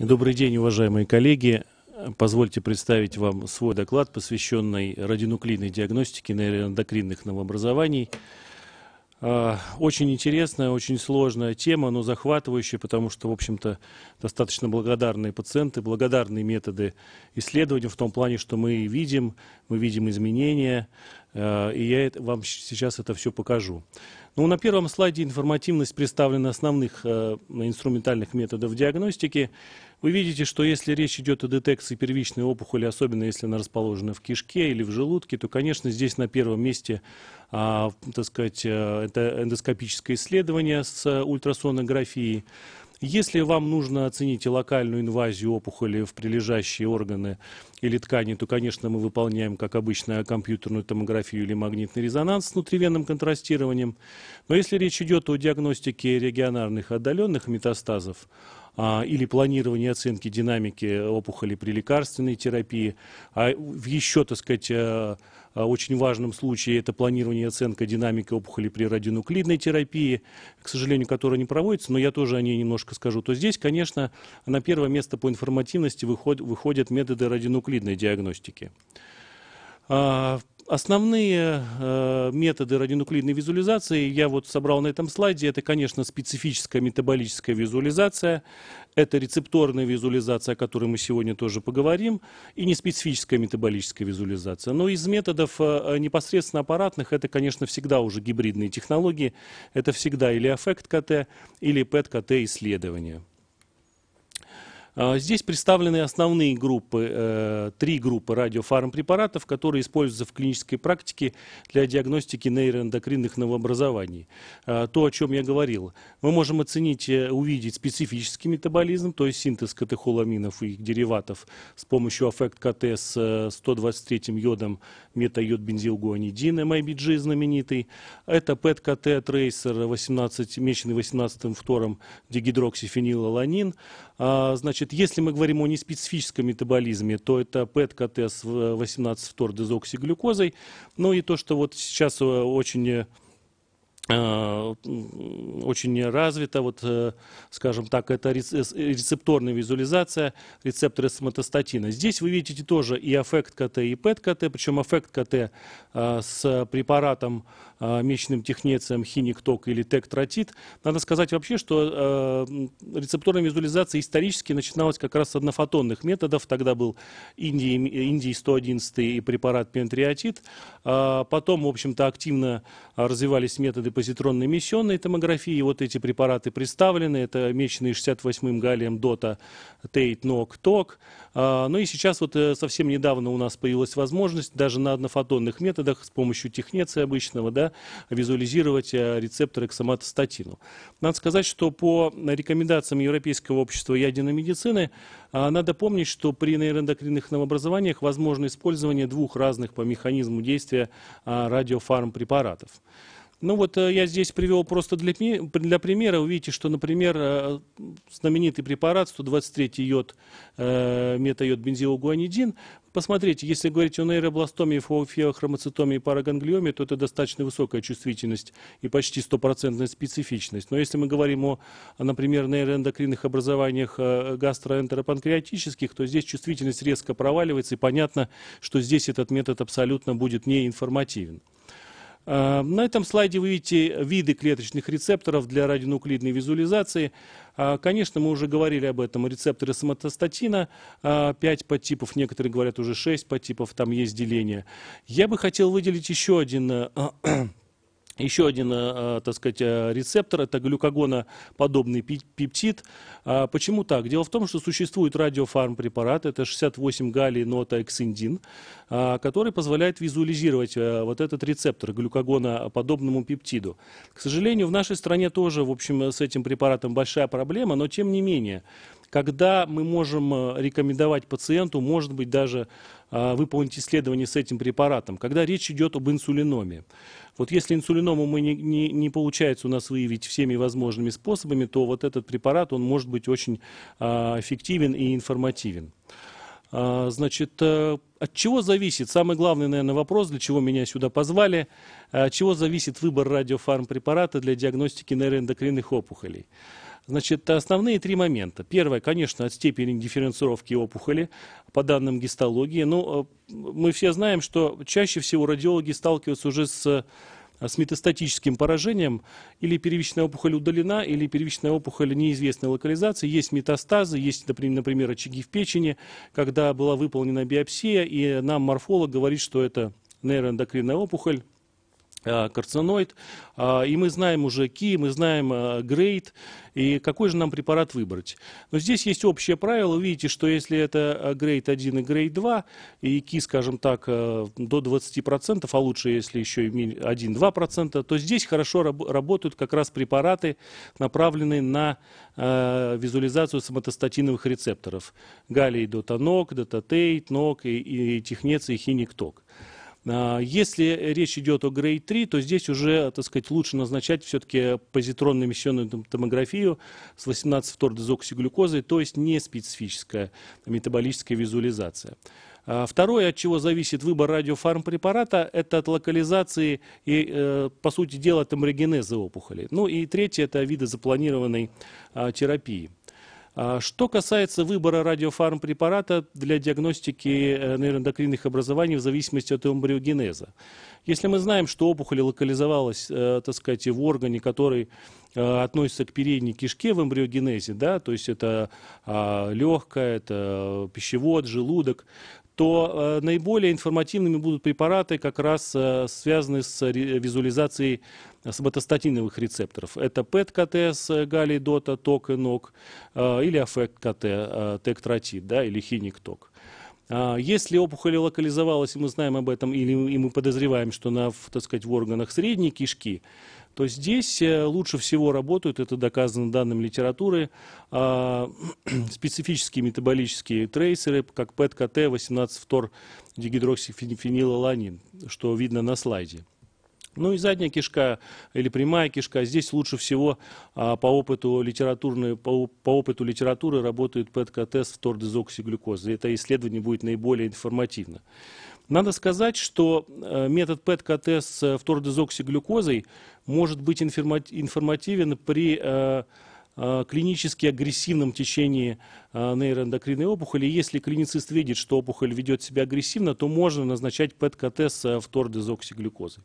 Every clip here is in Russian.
Добрый день, уважаемые коллеги. Позвольте представить вам свой доклад, посвященный радионуклидной диагностике нейроэндокринных новообразований. А, очень интересная, очень сложная тема, но захватывающая, потому что, в общем-то, достаточно благодарные пациенты, благодарные методы исследования в том плане, что мы видим, мы видим изменения, а, и я вам сейчас это все покажу. Ну, на первом слайде информативность представлена основных э, инструментальных методов диагностики. Вы видите, что если речь идет о детекции первичной опухоли, особенно если она расположена в кишке или в желудке, то, конечно, здесь на первом месте, э, так сказать, э, это эндоскопическое исследование с э, ультрасонографией. Если вам нужно оценить локальную инвазию опухоли в прилежащие органы, или ткани, то, конечно, мы выполняем, как обычно, компьютерную томографию или магнитный резонанс с внутривенным контрастированием. Но если речь идет о диагностике регионарных отдаленных метастазов, а, или планирование оценки динамики опухоли при лекарственной терапии. А в еще, так сказать, э, э, очень важном случае это планирование и оценка динамики опухоли при радионуклидной терапии, к сожалению, которая не проводится, но я тоже о ней немножко скажу, то здесь, конечно, на первое место по информативности выходят методы радионуклидной разновидной диагностики. А, основные э, методы радионуклидной визуализации я вот собрал на этом слайде. Это, конечно, специфическая метаболическая визуализация, это рецепторная визуализация, о которой мы сегодня тоже поговорим, и неспецифическая метаболическая визуализация. Но из методов э, непосредственно аппаратных это, конечно, всегда уже гибридные технологии. Это всегда или аффект-КТ, или ПЭТ-КТ-исследования. А, здесь представлены основные группы, э, три группы радиофармпрепаратов, которые используются в клинической практике для диагностики нейроэндокринных новообразований. А, то, о чем я говорил. Мы можем оценить, э, увидеть специфический метаболизм, то есть синтез катехоламинов и их дериватов с помощью аффект КТ с 123 йодом метайод бензилгуанидин, MIBG эм знаменитый. Это ПЭТ-КТ трейсер 18, меченный 18 м втором дигидроксифенилаланин. А, значит, Значит, если мы говорим о неспецифическом метаболизме, то это ПЭТ-КТ с 18-фтордезоксиглюкозой, э, ну и то, что вот сейчас э, очень э, очень развита, вот, скажем так, это рецепторная визуализация рецептора соматостатина. Здесь вы видите тоже и аффект КТ, и ПЭТ КТ, причем аффект КТ с препаратом а, мечным технецием хиникток или тектратит. Надо сказать вообще, что э, рецепторная визуализация исторически начиналась как раз с однофотонных методов. Тогда был Индии, Индии 111 и препарат пентриатит. А, потом, в общем-то, активно развивались методы позитронной эмиссионной томографии. Вот эти препараты представлены. Это мечные 68-м галлием дота тейт нок ток. А, ну и сейчас вот э, совсем недавно у нас появилась возможность даже на однофотонных методах с помощью технеции обычного, да, да, визуализировать э, рецепторы к соматостатину. Надо сказать, что по рекомендациям Европейского общества ядерной медицины э, надо помнить, что при нейроэндокринных новообразованиях возможно использование двух разных по механизму действия э, радиофармпрепаратов. препаратов. Ну вот э, я здесь привел просто для, для примера. Вы видите, что, например, э, знаменитый препарат 123 йод, мета э, метайод бензилогуанидин. Посмотрите, если говорить о нейробластомии, фоофиохромоцитомии и параганглиоме, то это достаточно высокая чувствительность и почти стопроцентная специфичность. Но если мы говорим о, например, нейроэндокринных образованиях гастроэнтеропанкреатических, то здесь чувствительность резко проваливается, и понятно, что здесь этот метод абсолютно будет неинформативен. Э, на этом слайде вы видите виды клеточных рецепторов для радионуклидной визуализации. Э, конечно, мы уже говорили об этом. Рецепторы соматостатина, 5 э, подтипов, некоторые говорят уже 6 подтипов, там есть деление. Я бы хотел выделить еще один Еще один, э, э, так сказать, э, рецептор – это глюкогоноподобный пептид. А почему так? Дело в том, что существует радиофармпрепарат, это 68 галлий нота эксиндин, а, который позволяет визуализировать вот этот рецептор глюкогоноподобному пептиду. К сожалению, в нашей стране тоже, в общем, с этим препаратом большая проблема, но тем не менее, когда мы можем э, рекомендовать пациенту, может быть, даже а, выполнить исследование с этим препаратом, когда речь идет об инсулиноме. Вот если инсулиному мы не, не, не получается у нас выявить всеми возможными способами, то вот этот препарат, он может быть очень а, эффективен и информативен. А, значит, э, от чего зависит, самый главный, наверное, вопрос, для чего меня сюда позвали, э, от чего зависит выбор радиофармпрепарата для диагностики нейроэндокринных опухолей? Значит, основные три момента. Первое, конечно, от степени дифференцировки опухоли по данным гистологии. Но ну, э, мы все знаем, что чаще всего радиологи сталкиваются уже с э, с метастатическим поражением, или первичная опухоль удалена, или первичная опухоль неизвестной локализации, есть метастазы, есть, например, очаги в печени, когда была выполнена биопсия, и нам морфолог говорит, что это нейроэндокринная опухоль, Э, карциноид, а, и мы знаем уже КИ, мы знаем э, грейд, и какой же нам препарат выбрать. Но здесь есть общее правило, видите, что если это э, грейд 1 и грейд 2, и КИ, скажем так, до 20%, а лучше, если еще и 1-2%, то здесь хорошо раб- работают как раз препараты, направленные на э, визуализацию соматостатиновых рецепторов. Галий дотанок, дотатейт, нок, и, и технец, и хиникток. ток а, если речь идет о грей 3, то здесь уже, так сказать, лучше назначать все-таки позитронно эмиссионную томографию с 18 фтордезоксиглюкозой, то есть не специфическая метаболическая визуализация. А, второе, от чего зависит выбор радиофармпрепарата, это от локализации и, э, по сути дела, от тамрогенеза опухоли. Ну и третье, это виды запланированной а, терапии. А что касается выбора радиофармпрепарата для диагностики э, нейроэндокринных образований в зависимости от эмбриогенеза. Если мы знаем, что опухоль локализовалась, э, так сказать, в органе, который э, относится к передней кишке в эмбриогенезе, да, то есть это а, легкое, это пищевод, желудок, то э, наиболее информативными будут препараты, как раз э, связанные с визуализацией э, соматостатиновых рецепторов. Это ПЭТ-КТ с галлий дота, ток и ног, или афэк кт тек-тротит, да, или хиник-ток. А, если опухоль локализовалась, и мы знаем об этом, или и мы подозреваем, что она так сказать, в органах средней кишки, то здесь э, лучше всего работают, это доказано данным литературы, а, специфические метаболические трейсеры, как ПЭТ-КТ, 18-фтор дигидроксифенилаланин, что видно на слайде. Ну и задняя кишка или прямая кишка. Здесь лучше всего а, по, опыту литературной, по, по опыту литературы работает ПЭТ-КТ с фтордезоксиглюкозой. Это исследование будет наиболее информативно. Надо сказать, что э, метод ПЭТ-КТ с фтордезоксиглюкозой э, может быть информативен при э, клинически агрессивном течении нейроэндокринной опухоли. Если клиницист видит, что опухоль ведет себя агрессивно, то можно назначать ПЭТ-КТ с фтордезоксиглюкозой.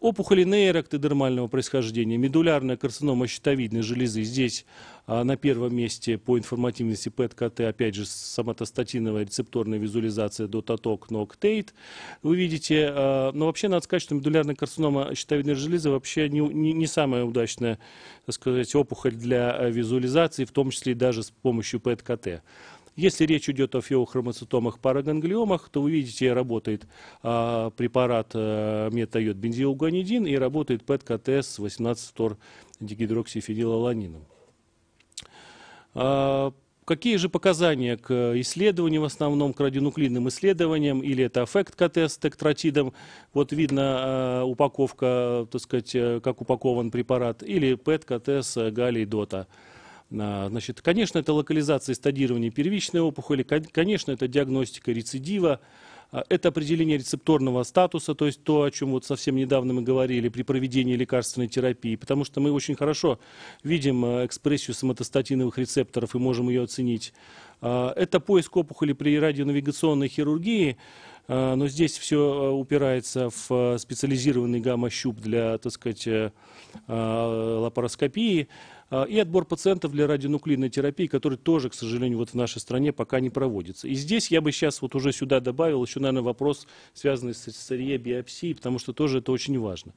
Опухоли нейроэктодермального происхождения, медулярная карцинома щитовидной железы. Здесь а, на первом месте по информативности ПЭТ-КТ, опять же, соматостатиновая рецепторная визуализация дотаток, ноктейт. Вы видите, а, но вообще надо сказать, что медулярная карцинома щитовидной железы вообще не, не, не самая удачная, так сказать, опухоль для э, визуализации, в том числе и даже с помощью ПЭТ-КТ. Если речь идет о фиохромоцитомах параганглиомах, то вы видите, работает а, препарат а, э, метайод бензилгуанидин и работает ПЭТ-КТС e 18 тор дигидроксифенилаланином. А, какие же показания к исследованию, в основном к радионуклидным исследованиям, или это эффект КТ с тектратидом, вот видно а, упаковка, так сказать, э, как упакован препарат, или ПЭТ-КТ e с э, галлий-дота. Значит, конечно, это локализация и стадирование первичной опухоли, конечно, это диагностика рецидива, а, это определение рецепторного статуса, то есть то, о чем вот совсем недавно мы говорили при проведении лекарственной терапии, потому что мы очень хорошо видим а, экспрессию соматостатиновых рецепторов и можем ее оценить. А, это поиск опухоли при радионавигационной хирургии, но здесь все упирается в специализированный гамма-щуп для, так сказать, э, лапароскопии. А, и отбор пациентов для радионуклидной терапии, который тоже, к сожалению, вот в нашей стране пока не проводится. И здесь я бы сейчас вот уже сюда добавил еще, наверное, вопрос, связанный с сырье биопсией, потому что тоже это очень важно.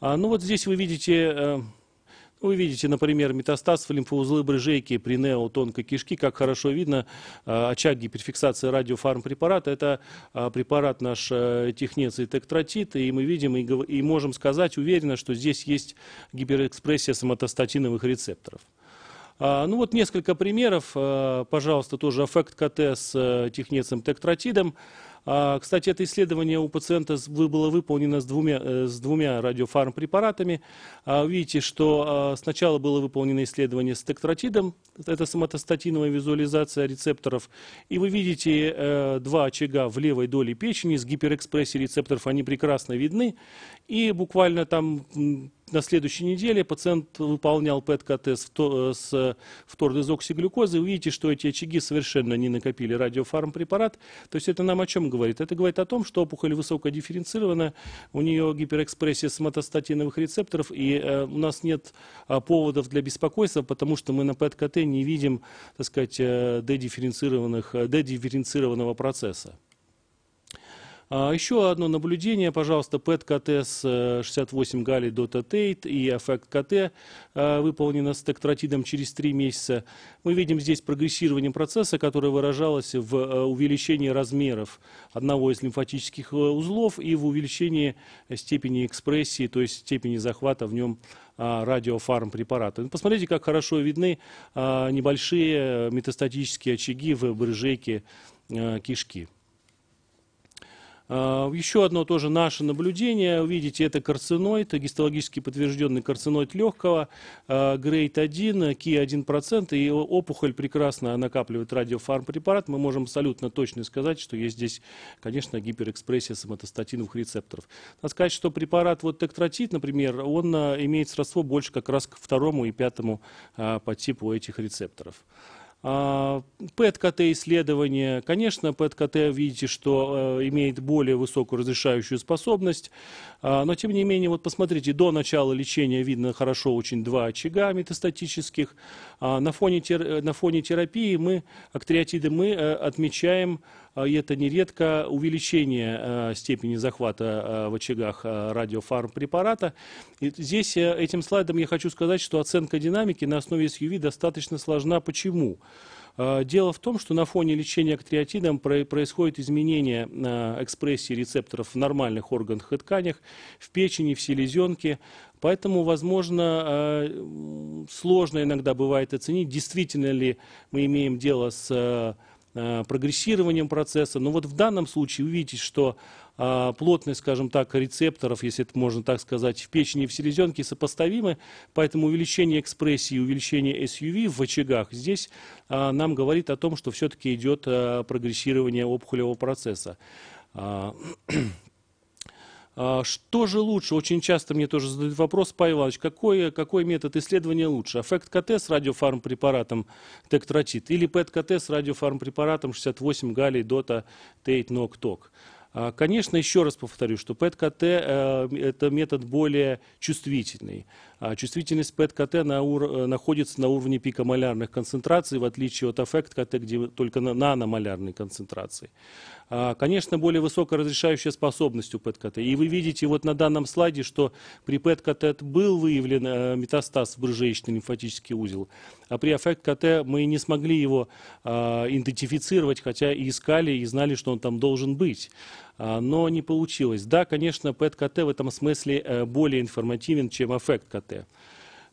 А, ну вот здесь вы видите э, вы видите, например, метастаз в лимфоузлы брыжейки при неотонкой кишки, как хорошо видно, э, очаг гиперфиксации радиофармпрепарата. Это э, препарат наш э, технец и тектротит, и мы видим и можем сказать уверенно, что здесь есть гиперэкспрессия соматостатиновых рецепторов. А, ну вот несколько примеров, пожалуйста, тоже эффект КТ с технецем тектротидом. А, кстати, это исследование у пациента было выполнено с двумя, э, с двумя радиофармпрепаратами. А, видите, что а, сначала было выполнено исследование с тектротидом, это соматостатиновая визуализация рецепторов, и вы видите э, два очага в левой доле печени с гиперэкспрессией рецепторов, они прекрасно видны, и буквально там на следующей неделе пациент выполнял ПЭТ-КТ с э, э, втордезоксиглюкозой, вы видите, что эти очаги совершенно не накопили радиофармпрепарат. То есть это нам о чем говорит? Это говорит о том, что опухоль высоко дифференцирована, у нее гиперэкспрессия соматостатиновых рецепторов, и э, у нас нет э, поводов для беспокойства, потому что мы на ПЭТ-КТ не видим, так сказать, э, дедифференцированных, э, дедифференцированного процесса. А, еще одно наблюдение, пожалуйста, PET-КТ с 68 галлий dota и эффект КТ выполнено с тектратидом через 3 месяца. Мы видим здесь прогрессирование процесса, которое выражалось в э, увеличении размеров одного из лимфатических э, узлов и в увеличении степени экспрессии, то есть степени захвата в нем а, радиофарм препарата. Ну, посмотрите, как хорошо видны а, небольшие э, метастатические очаги в брыжейке кишки. А, еще одно тоже наше наблюдение. Видите, это карциноид, гистологически подтвержденный карциноид легкого, грейд а, 1, ки 1%, и опухоль прекрасно накапливает радиофармпрепарат. Мы можем абсолютно точно сказать, что есть здесь, конечно, гиперэкспрессия соматостатиновых рецепторов. Надо сказать, что препарат вот тектратит, например, он а, имеет сродство больше как раз к второму и пятому по типу этих рецепторов. А, ПЭТ-КТ-исследования, конечно, ПЭТ-КТ, видите, что э, имеет более высокую разрешающую способность, а, но тем не менее, вот посмотрите, до начала лечения видно хорошо очень два очага метастатических. А, на фоне, э, на фоне терапии мы, актриатиды, мы э, отмечаем и а это нередко увеличение э, степени захвата э, в очагах э, радиофармпрепарата. И здесь этим слайдом я хочу сказать, что оценка динамики на основе SUV достаточно сложна. Почему? Дело в том, что на фоне лечения актриотидом происходит изменение экспрессии рецепторов в нормальных органах и тканях, в печени, в селезенке. Поэтому, возможно, сложно иногда бывает оценить, действительно ли мы имеем дело с Э, прогрессированием процесса. Но вот в данном случае вы видите, что э, плотность, скажем так, рецепторов, если это можно так сказать, в печени и в селезенке сопоставимы, поэтому увеличение экспрессии и увеличение SUV в очагах здесь э, нам говорит о том, что все-таки идет прогрессирование опухолевого процесса. А, а, что же лучше? Очень часто мне тоже задают вопрос, Павел Иванович, какой, какой метод исследования лучше? Аффект-КТ с радиофармпрепаратом тектротит или ПЭТ-КТ с радиофармпрепаратом 68 галлий, дота, тейт, нок, ток? А, конечно, еще раз повторю, что ПЭТ-КТ э, – это метод более чувствительный. А, чувствительность ПЭТ-КТ на ур... Э, находится на уровне пикомолярных концентраций, в отличие от аффект-КТ, где только на наномолярной концентрации. А, конечно, более высокая разрешающая способность у ПЭТ-КТ. И вы видите вот на данном слайде, что при ПЭТ-КТ был выявлен э, метастаз в брыжеечный лимфатический узел, а при аффект-КТ мы не смогли его идентифицировать, хотя и искали, и знали, что он там должен быть. А, но не получилось. Да, конечно, pet кт в этом смысле э, более информативен, чем эффект-КТ.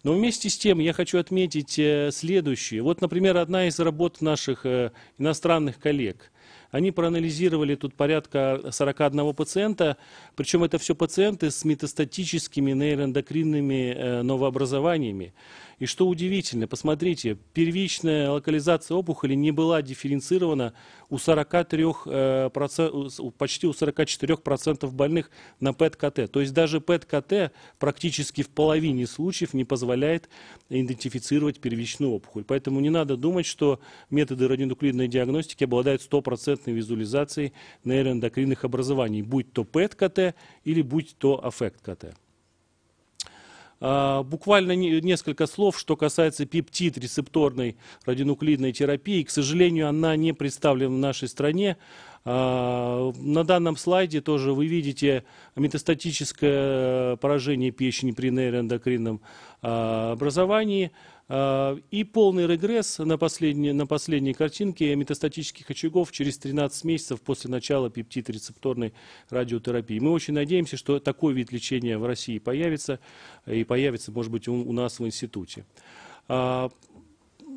Но вместе с тем я хочу отметить э, следующее. Вот, например, одна из работ наших э, иностранных коллег. Они проанализировали тут порядка 41 пациента, причем это все пациенты с метастатическими нейроэндокринными новообразованиями. И что удивительно, посмотрите, первичная локализация опухоли не была дифференцирована у 43%, э, почти у 44% больных на ПЭТ-КТ. То есть даже ПЭТ-КТ практически в половине случаев не позволяет идентифицировать первичную опухоль. Поэтому не надо думать, что методы радионуклидной диагностики обладают стопроцентной визуализацией нейроэндокринных образований, будь то ПЭТ-КТ или будь то аффект-КТ. А, буквально несколько слов, что касается пептид-рецепторной радионуклидной терапии. К сожалению, она не представлена в нашей стране. А, на данном слайде тоже вы видите метастатическое поражение печени при нейроэндокринном а, образовании – Э, и полный регресс на последней, на последней картинке метастатических очагов через 13 месяцев после начала пептид-рецепторной радиотерапии. Мы очень надеемся, что такой вид лечения в России появится, и появится, может быть, у, у нас в институте. А,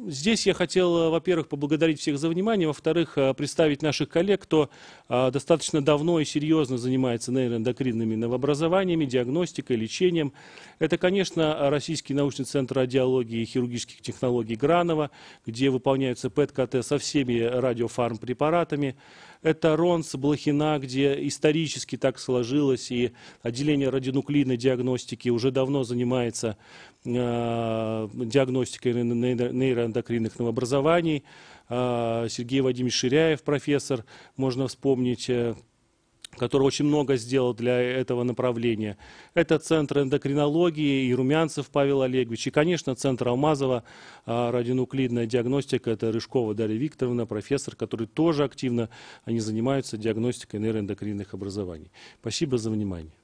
Здесь я хотел, э, во-первых, поблагодарить всех за внимание, во-вторых, э, представить наших коллег, кто э, достаточно давно и серьезно занимается нейроэндокринными новообразованиями, диагностикой, лечением. Это, конечно, Российский научный центр радиологии и хирургических технологий Гранова, где выполняются ПЭТ-КТ со всеми радиофармпрепаратами. препаратами это Ронс, Блохина, где исторически так сложилось, и отделение радионуклидной диагностики уже давно занимается э, диагностикой нейроэндокринных новообразований. А, Сергей Вадимович Ширяев, профессор, можно вспомнить э, который очень много сделал для этого направления. Это Центр эндокринологии и Румянцев Павел Олегович, и, конечно, Центр Алмазова, а, радионуклидная диагностика, это Рыжкова Дарья Викторовна, профессор, который тоже активно, они занимаются диагностикой нейроэндокринных образований. Спасибо за внимание.